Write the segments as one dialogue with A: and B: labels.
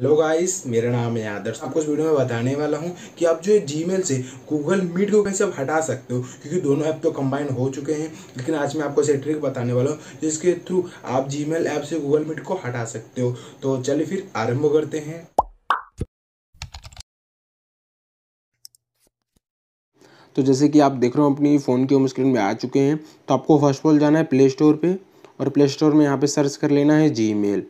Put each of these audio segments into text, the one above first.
A: hello guys मेरा नाम है आदर्श आपको इस वीडियो में बताने वाला हूं कि आप जो है जीमेल से गूगल मीट को कैसे आप हटा सकते हो क्योंकि दोनों ऐप तो कंबाइन हो चुके हैं लेकिन आज मैं आपको ऐसे ट्रिक बताने वाला हूं जिसके थ्रू आप जीमेल ऐप से गूगल मीट को हटा सकते हो तो चलिए फिर आरम्भ करते हैं तो जैसे कि आप देख रहे हो अपनी फ़ोन की होम स्क्रीन में आ चुके हैं तो आपको फर्स्ट ऑफ ऑल जाना है प्ले स्टोर पर और प्ले स्टोर में यहाँ पर सर्च कर लेना है जी मेल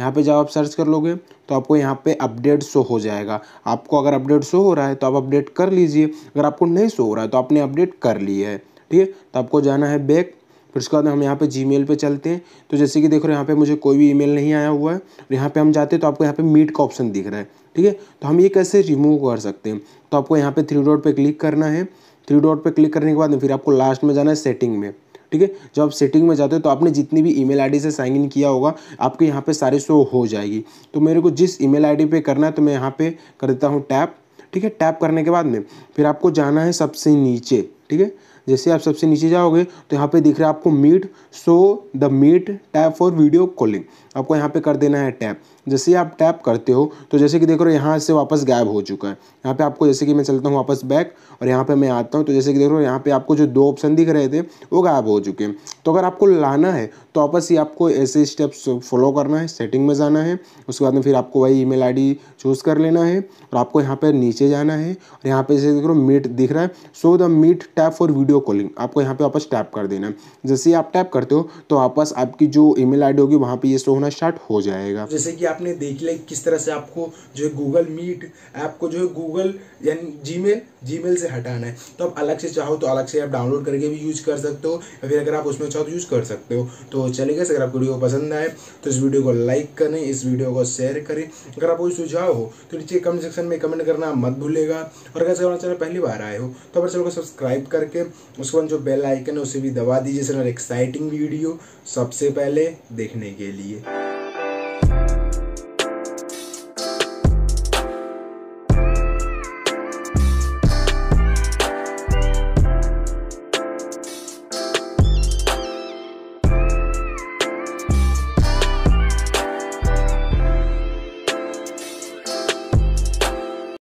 A: यहाँ पे जब आप सर्च कर लोगे तो आपको यहाँ पे अपडेट शो हो जाएगा आपको अगर अपडेट शो हो रहा है तो आप अपडेट कर लीजिए अगर आपको नहीं शो हो रहा है तो आपने अपडेट कर लिया है ठीक है तो आपको जाना है बैक फिर उसके बाद हम यहाँ पे मेल पर चलते हैं तो जैसे कि देखो यहाँ पे मुझे कोई भी ईमेल नहीं आया हुआ है और यहाँ पे हम जाते हैं तो आपको यहाँ पे मीट का ऑप्शन दिख रहा है ठीक है तो हम ये कैसे रिमूव कर सकते हैं तो आपको यहाँ पे थ्री डॉट पे क्लिक करना है थ्री डॉट पे क्लिक करने के बाद फिर आपको लास्ट में जाना है सेटिंग में ठीक है जब आप सेटिंग में जाते हो तो आपने जितनी भी ईमेल आईडी से साइन इन किया होगा आपके यहाँ पे सारे शो हो जाएगी तो मेरे को जिस ईमेल आईडी पे करना है तो मैं यहाँ पे कर देता हूँ टैप ठीक है टैप करने के बाद में फिर आपको जाना है सबसे नीचे ठीक है जैसे आप सबसे नीचे जाओगे तो यहाँ पे दिख रहा है आपको Meet show the Meet tap for video calling आपको यहाँ पे कर देना है टैप जैसे आप टैप करते हो तो जैसे कि देख रहे हो यहाँ से वापस गायब हो चुका है यहाँ पे आपको जैसे कि मैं चलता हूँ वापस बैक और यहाँ पे मैं आता हूँ तो जैसे कि देख रहे हो यहाँ पे आपको जो दो ऑप्शन दिख रहे थे वो गायब हो चुके हैं तो अगर आपको लाना है तो वापस ही आपको ऐसे स्टेप्स फॉलो करना है सेटिंग में जाना है उसके बाद में फिर आपको वही ई मेल चूज़ कर लेना है और आपको यहाँ पर नीचे जाना है और यहाँ पर जैसे देख रहे हो मीट दिख रहा है show the Meet tap for video calling आपको यहाँ पर वापस टैप कर देना है जैसे ही आप टैप करते हो तो वापस आपकी जो ई मेल होगी वहाँ पर ये शो होना स्टार्ट हो जाएगा जैसे कि आपने देख लिया किस तरह से आपको जो है गूगल मीट ऐप को जो है गूगल यानी जीमेल जीमेल से हटाना है तो आप अलग से चाहो तो अलग से आप डाउनलोड करके भी यूज कर सकते हो या फिर अगर आप उसमें चाहो तो यूज कर सकते हो तो चले गए अगर आपको वीडियो पसंद आए तो इस वीडियो को लाइक करें इस वीडियो को शेयर करें अगर आपको कोई सुझाव हो तो नीचे कमेंट सेक्शन में कमेंट करना मत भूलेगा और अगर हमारा चैनल पहली बार आए हो तो हमारे चैनल को सब्सक्राइब करके उसके बाद जो बेल आइकन है उसे भी दबा दीजिए सर एक्साइटिंग वीडियो सबसे पहले देखने के लिए